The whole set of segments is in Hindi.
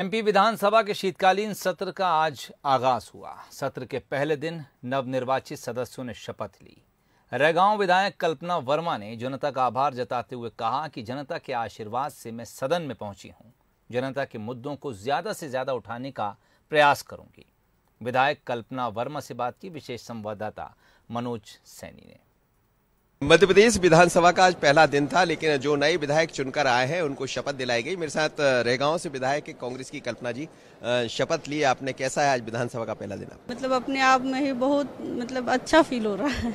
एमपी विधानसभा के शीतकालीन सत्र का आज आगाज हुआ सत्र के पहले दिन नवनिर्वाचित सदस्यों ने शपथ ली रेगा विधायक कल्पना वर्मा ने जनता का आभार जताते हुए कहा कि जनता के आशीर्वाद से मैं सदन में पहुंची हूं जनता के मुद्दों को ज्यादा से ज्यादा उठाने का प्रयास करूंगी विधायक कल्पना वर्मा से बात की विशेष संवाददाता मनोज सैनी ने मध्य प्रदेश विधानसभा का आज पहला दिन था लेकिन जो नए विधायक चुनकर आए हैं उनको शपथ दिलाई गई मेरे साथ रेगांव से विधायक कांग्रेस की कल्पना जी शपथ ली आपने कैसा है आज विधानसभा का पहला दिन मतलब अपने आप में ही बहुत मतलब अच्छा फील हो रहा है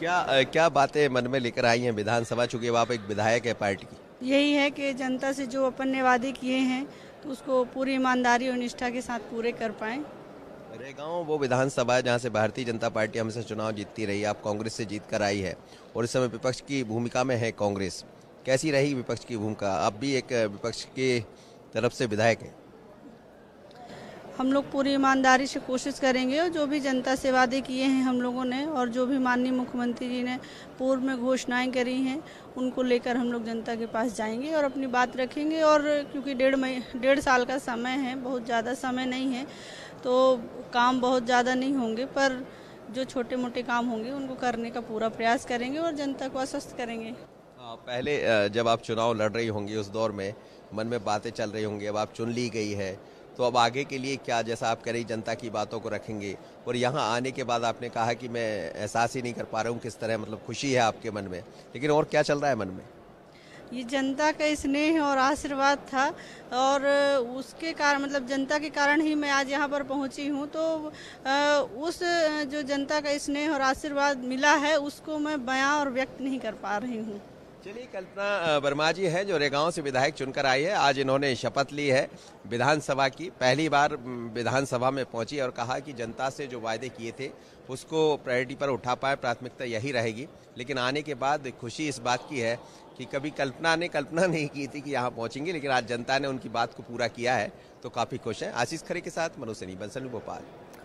क्या क्या बातें मन में लेकर आई हैं विधानसभा चूंकि आप एक विधायक है पार्टी की यही है कि जनता से जो अपन ने वादे किए हैं तो उसको पूरी ईमानदारी और निष्ठा के साथ पूरे कर पाए रेगांव वो विधानसभा है जहाँ से भारतीय जनता पार्टी हमेशा चुनाव जीतती रही आप कांग्रेस से जीत कर आई है और इस समय विपक्ष की भूमिका में है कांग्रेस कैसी रही विपक्ष की भूमिका आप भी एक विपक्ष की तरफ से विधायक हैं हम लोग पूरी ईमानदारी से कोशिश करेंगे और जो भी जनता से वादे किए हैं हम लोगों ने और जो भी माननीय मुख्यमंत्री जी ने पूर्व में घोषणाएं करी हैं उनको लेकर हम लोग जनता के पास जाएंगे और अपनी बात रखेंगे और क्योंकि डेढ़ मई डेढ़ साल का समय है बहुत ज़्यादा समय नहीं है तो काम बहुत ज़्यादा नहीं होंगे पर जो छोटे मोटे काम होंगे उनको करने का पूरा प्रयास करेंगे और जनता को आश्वस्त करेंगे पहले जब आप चुनाव लड़ रही होंगी उस दौर में मन में बातें चल रही होंगी अब आप चुन ली गई है तो अब आगे के लिए क्या जैसा आप कह रही जनता की बातों को रखेंगे और यहाँ आने के बाद आपने कहा कि मैं एहसास ही नहीं कर पा रहा हूँ किस तरह मतलब खुशी है आपके मन में लेकिन और क्या चल रहा है मन में ये जनता का स्नेह और आशीर्वाद था और उसके कारण मतलब जनता के कारण ही मैं आज यहाँ पर पहुँची हूँ तो उस जो जनता का स्नेह और आशीर्वाद मिला है उसको मैं बयां और व्यक्त नहीं कर पा रही हूँ चलिए कल्पना वर्मा जी हैं जो रेगांव से विधायक चुनकर आई है आज इन्होंने शपथ ली है विधानसभा की पहली बार विधानसभा में पहुंची और कहा कि जनता से जो वायदे किए थे उसको प्रायोरिटी पर उठा पाए प्राथमिकता यही रहेगी लेकिन आने के बाद खुशी इस बात की है कि कभी कल्पना ने कल्पना नहीं की थी कि यहाँ पहुँचेंगे लेकिन आज जनता ने उनकी बात को पूरा किया है तो काफ़ी खुश हैं आशीष खरे के साथ मनोज सनी बंसल भोपाल